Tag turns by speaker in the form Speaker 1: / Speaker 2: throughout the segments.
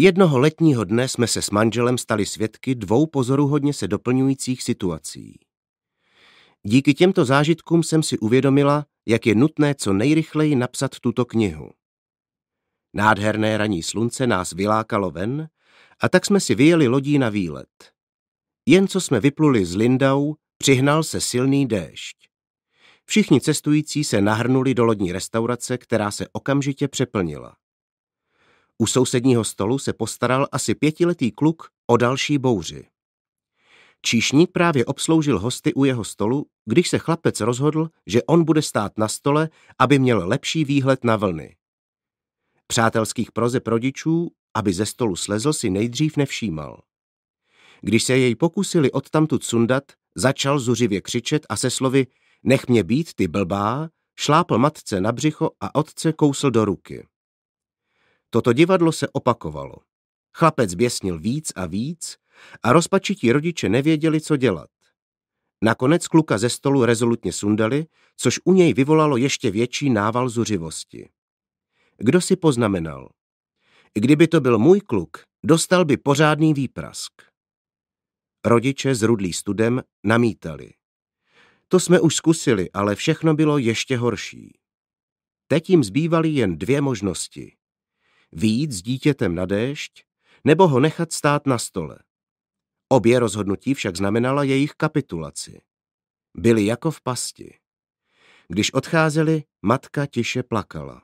Speaker 1: Jednoho letního dne jsme se s manželem stali svědky dvou pozoruhodně se doplňujících situací. Díky těmto zážitkům jsem si uvědomila, jak je nutné co nejrychleji napsat tuto knihu. Nádherné raní slunce nás vylákalo ven a tak jsme si vyjeli lodí na výlet. Jen co jsme vypluli z Lindau, přihnal se silný déšť. Všichni cestující se nahrnuli do lodní restaurace, která se okamžitě přeplnila. U sousedního stolu se postaral asi pětiletý kluk o další bouři. Číšník právě obsloužil hosty u jeho stolu, když se chlapec rozhodl, že on bude stát na stole, aby měl lepší výhled na vlny. Přátelských proze rodičů, aby ze stolu slezl, si nejdřív nevšímal. Když se jej pokusili odtamtud sundat, začal zuřivě křičet a se slovy nech mě být, ty blbá, šlápl matce na břicho a otce kousl do ruky. Toto divadlo se opakovalo. Chlapec běsnil víc a víc a rozpačití rodiče nevěděli, co dělat. Nakonec kluka ze stolu rezolutně sundali, což u něj vyvolalo ještě větší nával zuřivosti. Kdo si poznamenal? Kdyby to byl můj kluk, dostal by pořádný výprask. Rodiče s rudlý studem namítali. To jsme už zkusili, ale všechno bylo ještě horší. Teď jim zbývaly jen dvě možnosti výjít s dítětem na déšť nebo ho nechat stát na stole. Obě rozhodnutí však znamenala jejich kapitulaci. Byli jako v pasti. Když odcházeli, matka tiše plakala.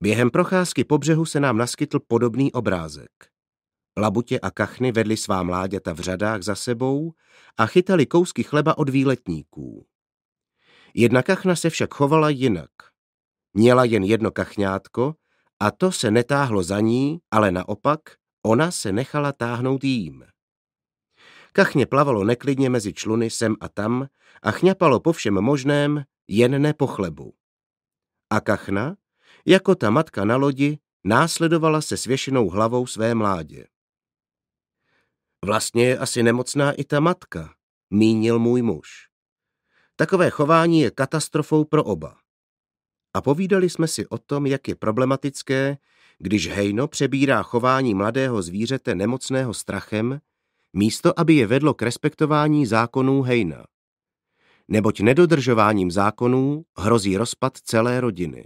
Speaker 1: Během procházky po břehu se nám naskytl podobný obrázek. Labutě a kachny vedli svá mláděta v řadách za sebou a chytali kousky chleba od výletníků. Jedna kachna se však chovala jinak. Měla jen jedno kachňátko a to se netáhlo za ní, ale naopak, ona se nechala táhnout jím. Kachně plavalo neklidně mezi čluny sem a tam a chňapalo po všem možném, jen ne po chlebu. A kachna, jako ta matka na lodi, následovala se svěšenou hlavou své mládě. Vlastně je asi nemocná i ta matka, mínil můj muž. Takové chování je katastrofou pro oba a povídali jsme si o tom, jak je problematické, když hejno přebírá chování mladého zvířete nemocného strachem, místo aby je vedlo k respektování zákonů hejna. Neboť nedodržováním zákonů hrozí rozpad celé rodiny.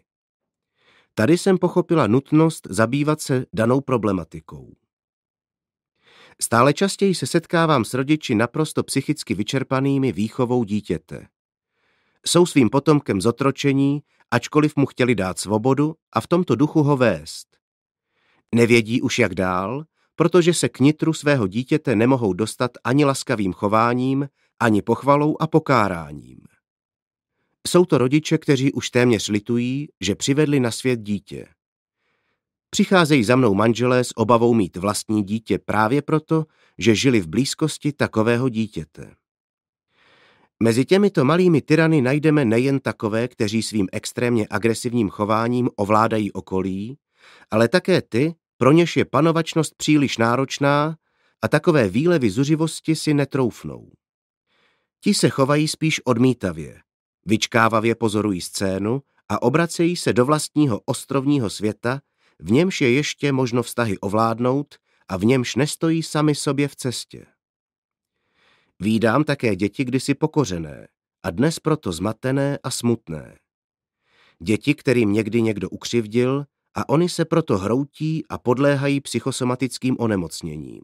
Speaker 1: Tady jsem pochopila nutnost zabývat se danou problematikou. Stále častěji se setkávám s rodiči naprosto psychicky vyčerpanými výchovou dítěte. Jsou svým potomkem zotročení ačkoliv mu chtěli dát svobodu a v tomto duchu ho vést. Nevědí už jak dál, protože se k nitru svého dítěte nemohou dostat ani laskavým chováním, ani pochvalou a pokáráním. Jsou to rodiče, kteří už téměř litují, že přivedli na svět dítě. Přicházejí za mnou manželé s obavou mít vlastní dítě právě proto, že žili v blízkosti takového dítěte. Mezi těmito malými tyrany najdeme nejen takové, kteří svým extrémně agresivním chováním ovládají okolí, ale také ty, pro něž je panovačnost příliš náročná a takové výlevy zuřivosti si netroufnou. Ti se chovají spíš odmítavě, vyčkávavě pozorují scénu a obracejí se do vlastního ostrovního světa, v němž je ještě možno vztahy ovládnout a v němž nestojí sami sobě v cestě. Vídám také děti kdysi pokořené a dnes proto zmatené a smutné. Děti, kterým někdy někdo ukřivdil a oni se proto hroutí a podléhají psychosomatickým onemocněním.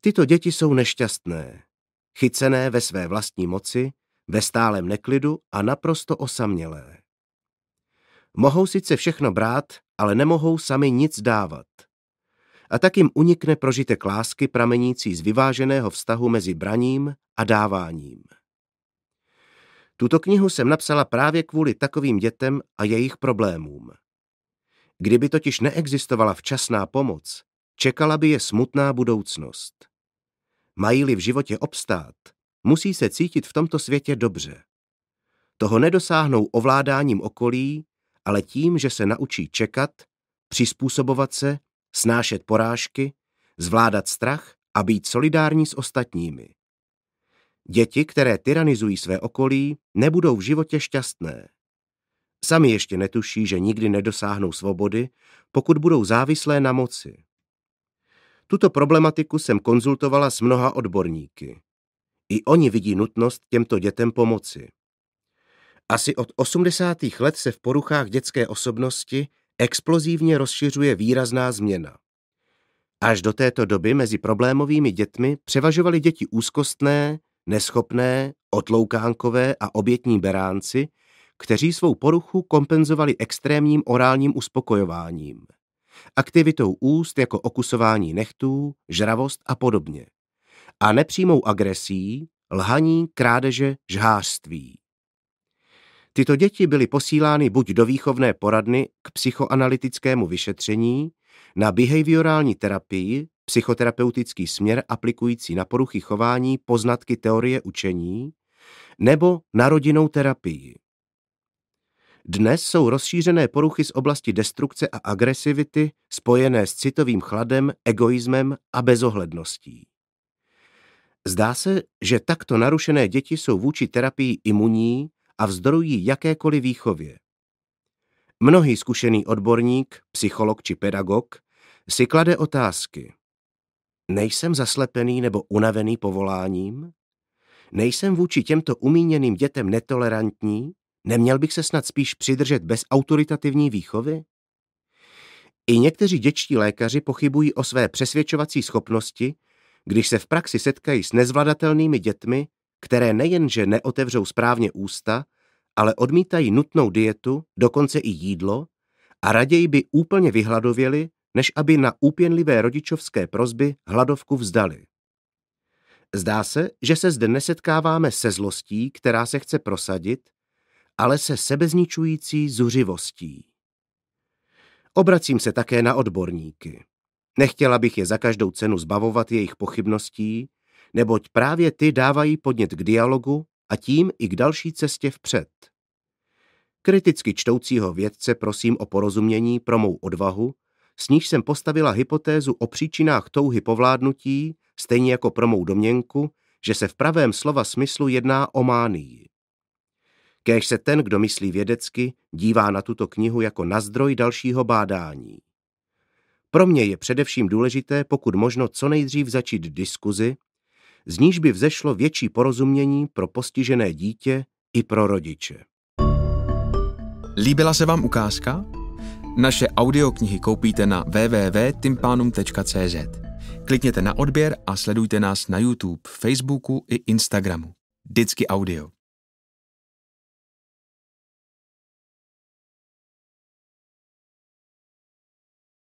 Speaker 1: Tyto děti jsou nešťastné, chycené ve své vlastní moci, ve stálem neklidu a naprosto osamělé. Mohou sice všechno brát, ale nemohou sami nic dávat – a tak jim unikne prožitek lásky pramenící z vyváženého vztahu mezi braním a dáváním. Tuto knihu jsem napsala právě kvůli takovým dětem a jejich problémům. Kdyby totiž neexistovala včasná pomoc, čekala by je smutná budoucnost. Mají-li v životě obstát, musí se cítit v tomto světě dobře. Toho nedosáhnou ovládáním okolí, ale tím, že se naučí čekat, přizpůsobovat se snášet porážky, zvládat strach a být solidární s ostatními. Děti, které tyranizují své okolí, nebudou v životě šťastné. Sami ještě netuší, že nikdy nedosáhnou svobody, pokud budou závislé na moci. Tuto problematiku jsem konzultovala s mnoha odborníky. I oni vidí nutnost těmto dětem pomoci. Asi od 80. let se v poruchách dětské osobnosti explozívně rozšiřuje výrazná změna. Až do této doby mezi problémovými dětmi převažovaly děti úzkostné, neschopné, otloukánkové a obětní beránci, kteří svou poruchu kompenzovali extrémním orálním uspokojováním, aktivitou úst jako okusování nechtů, žravost a podobně, a nepřímou agresí, lhaní, krádeže, žhářství. Tyto děti byly posílány buď do výchovné poradny k psychoanalytickému vyšetření, na behaviorální terapii, psychoterapeutický směr aplikující na poruchy chování poznatky teorie učení, nebo na rodinnou terapii. Dnes jsou rozšířené poruchy z oblasti destrukce a agresivity spojené s citovým chladem, egoismem a bezohledností. Zdá se, že takto narušené děti jsou vůči terapii imunní a vzdorují jakékoliv výchově. Mnohý zkušený odborník, psycholog či pedagog si klade otázky. Nejsem zaslepený nebo unavený povoláním? Nejsem vůči těmto umíněným dětem netolerantní? Neměl bych se snad spíš přidržet bez autoritativní výchovy? I někteří dětští lékaři pochybují o své přesvědčovací schopnosti, když se v praxi setkají s nezvladatelnými dětmi, které nejenže neotevřou správně ústa, ale odmítají nutnou dietu, dokonce i jídlo, a raději by úplně vyhladověli, než aby na úpěnlivé rodičovské prozby hladovku vzdali. Zdá se, že se zde nesetkáváme se zlostí, která se chce prosadit, ale se sebezničující zuřivostí. Obracím se také na odborníky. Nechtěla bych je za každou cenu zbavovat jejich pochybností, neboť právě ty dávají podnět k dialogu a tím i k další cestě vpřed. Kriticky čtoucího vědce prosím o porozumění pro mou odvahu, s níž jsem postavila hypotézu o příčinách touhy povládnutí, stejně jako pro mou domněnku, že se v pravém slova smyslu jedná o mánii. Kéž se ten, kdo myslí vědecky, dívá na tuto knihu jako na zdroj dalšího bádání. Pro mě je především důležité, pokud možno co nejdřív začít diskuzi, z níž by vzešlo větší porozumění pro postižené dítě i pro rodiče. Líbila se vám ukázka? Naše audioknihy koupíte na www.timpanum.cz. Klikněte na odběr a sledujte nás na YouTube, Facebooku i Instagramu. Vždycky audio.